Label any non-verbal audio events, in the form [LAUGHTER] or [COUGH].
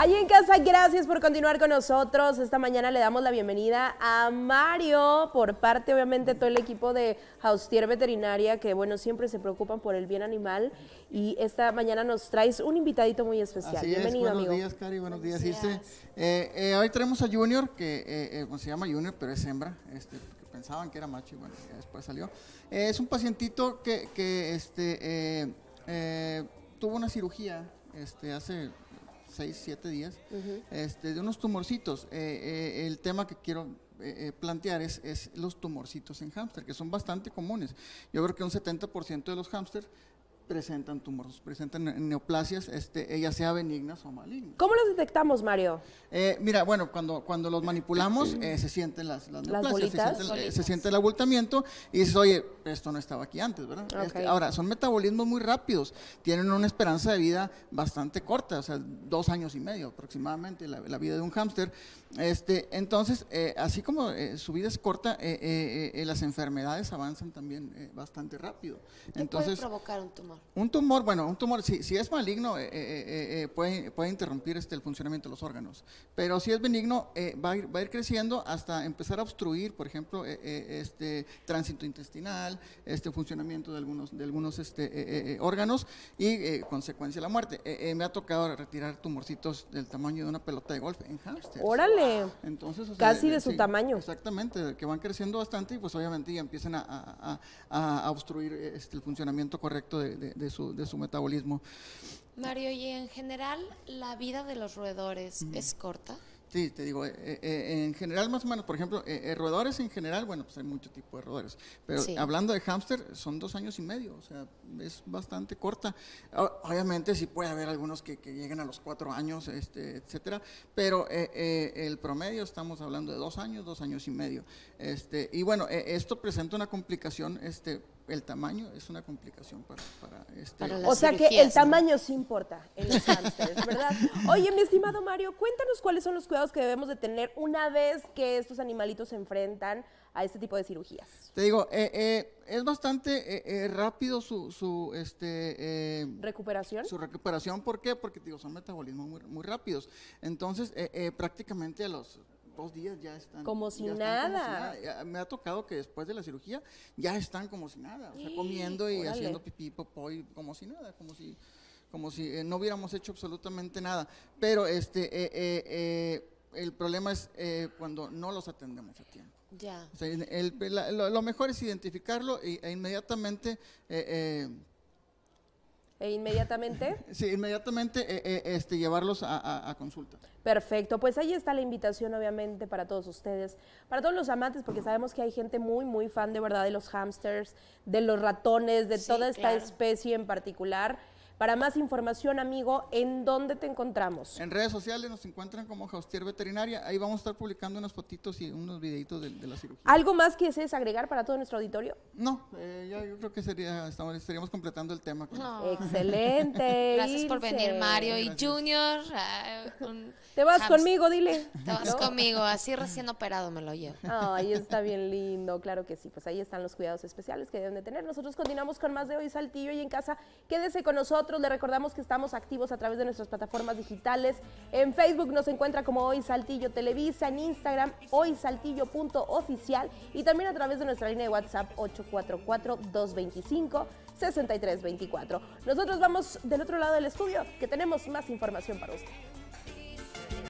Allí en casa, gracias por continuar con nosotros. Esta mañana le damos la bienvenida a Mario, por parte obviamente todo el equipo de Haustier Veterinaria, que bueno, siempre se preocupan por el bien animal. Y esta mañana nos traes un invitadito muy especial. Así Bienvenido, es. buenos días, Cari, buenos días, Irse. Eh, eh, hoy tenemos a Junior, que eh, eh se llama Junior, pero es hembra. Este, pensaban que era macho y bueno, después salió. es un pacientito que, que este, tuvo una cirugía este, hace 6, siete días, este, de unos tumorcitos. Eh, eh, el tema que quiero eh, plantear es, los tumorcitos en hámster, que son bastante comunes. Yo creo que un 70% de los hámsters presentan tumores, presentan neoplasias, este, ya sea benignas o malignas. ¿Cómo los detectamos, Mario? Eh, mira, bueno, cuando, cuando los manipulamos eh, se sienten las, neoplasias, eh, se siente, el, abultamiento y dices, oye, esto no estaba aquí antes, ¿verdad? Este, ahora, son metabolismos muy rápidos, tienen una esperanza de vida bastante corta, o sea, dos años y medio aproximadamente la, vida de un hámster. Este, entonces, así como su vida es corta, las enfermedades avanzan también bastante rápido. ¿Qué entonces, puede provocar un tumor? Un tumor, bueno, un tumor, si, si es maligno, eh, eh, eh, puede, puede, interrumpir este, el funcionamiento de los órganos. Pero si es benigno, va a, ir, va, a ir, creciendo hasta empezar a obstruir, por ejemplo, este tránsito intestinal, este funcionamiento de algunos, de algunos este, órganos y consecuencia la muerte. me ha tocado retirar tumorcitos del tamaño de una pelota de golf en hamsters. ¡Órale! Entonces, Casi de, su tamaño. Exactamente, que van creciendo bastante y pues obviamente ya empiezan a, a, a obstruir este, el funcionamiento correcto de de, su, metabolismo. Mario, y en general, ¿la vida de los roedores es corta? Sí, te digo, eh, eh, eh, en general más o menos, por ejemplo, roedores en general, bueno, pues hay mucho tipo de roedores, pero hablando de hámster, son dos años y medio, o sea, es bastante corta. Obviamente sí puede haber algunos que, lleguen a los cuatro años, este, etcétera, pero el promedio estamos hablando de dos años, dos años y medio. Este, y bueno, esto presenta una complicación, este, el tamaño es una complicación para, para este. o sea que el tamaño sí importa en los cánceres, ¿verdad? [LAUGHS] Oye, mi estimado Mario, cuéntanos cuáles son los cuidados que debemos de tener una vez que estos animalitos se enfrentan a este tipo de cirugías. Te digo, eh, eh, es bastante eh, rápido su, su este, recuperación. Su recuperación, ¿por qué? Porque digo, son metabolismo muy, muy rápidos. Entonces, prácticamente a los dos días ya están. Como si, nada. Me ha tocado que después de la cirugía ya están como si nada, o sea, comiendo y haciendo pipí, popó como si nada, como si como si eh, no hubiéramos hecho absolutamente nada. Pero este eh, eh, el problema es cuando no los atendemos a tiempo. Ya. O sea, lo, mejor es identificarlo e, e inmediatamente e inmediatamente. [LAUGHS] Sí, inmediatamente eh, eh, este, llevarlos a, consulta. Perfecto, pues ahí está la invitación obviamente para todos ustedes, para todos los amantes, porque sabemos que hay gente muy, muy fan de verdad de los hamsters, de los ratones, de toda esta especie en particular. Para más información, amigo, ¿en dónde te encontramos? En redes sociales nos encuentran como Jaustier Veterinaria. Ahí vamos a estar publicando unas fotitos y unos videitos de, la cirugía. ¿Algo más que desees agregar para todo nuestro auditorio? No, eh, ya, yo creo que sería, estaríamos completando el tema. Excelente. [LAUGHS] Gracias por venir, Mario. Y Junior. te vas conmigo, dile. Te vas conmigo, así recién operado me lo llevo. Ahí está bien lindo, claro que sí. Pues ahí están los cuidados especiales que deben de tener. Nosotros continuamos con más de hoy Saltillo y en casa. Quédese con nosotros nosotros. Le recordamos que estamos activos a través de nuestras plataformas digitales. En Facebook nos encuentra como Hoy Saltillo Televisa, en Instagram Hoy Saltillo punto oficial y también a través de nuestra línea de WhatsApp 844-225-6324. Nosotros vamos del otro lado del estudio que tenemos más información para usted